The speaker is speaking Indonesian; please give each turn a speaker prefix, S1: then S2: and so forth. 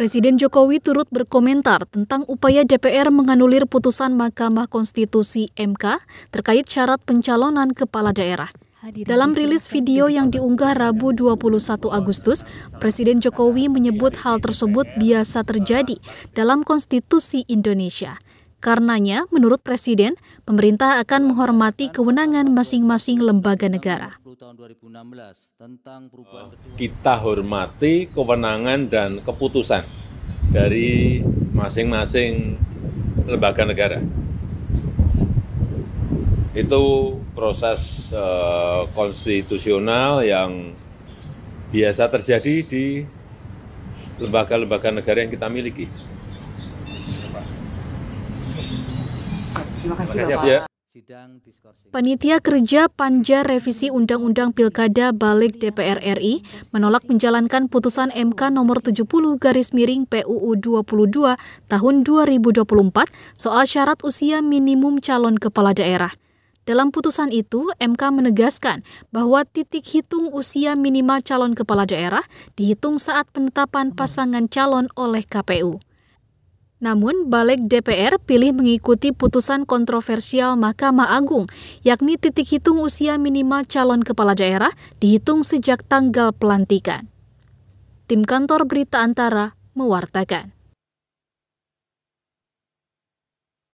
S1: Presiden Jokowi turut berkomentar tentang upaya DPR menganulir putusan Mahkamah Konstitusi (MK) terkait syarat pencalonan kepala daerah. Dalam rilis video yang diunggah Rabu 21 Agustus, Presiden Jokowi menyebut hal tersebut biasa terjadi dalam konstitusi Indonesia. Karenanya, menurut Presiden, pemerintah akan menghormati kewenangan masing-masing lembaga negara.
S2: Kita hormati kewenangan dan keputusan dari masing-masing lembaga negara. Itu proses uh, konstitusional yang biasa terjadi di lembaga-lembaga negara yang kita miliki.
S1: Terima kasih, Terima kasih Bapak. Panitia Kerja Panja Revisi Undang-Undang Pilkada Balik DPR RI menolak menjalankan putusan MK nomor 70 garis miring PUU 22 tahun 2024 soal syarat usia minimum calon kepala daerah. Dalam putusan itu, MK menegaskan bahwa titik hitung usia minimal calon kepala daerah dihitung saat penetapan pasangan calon oleh KPU. Namun, balik DPR pilih mengikuti putusan kontroversial Mahkamah Agung, yakni titik hitung usia minimal calon kepala daerah dihitung sejak tanggal pelantikan. Tim kantor Berita Antara mewartakan.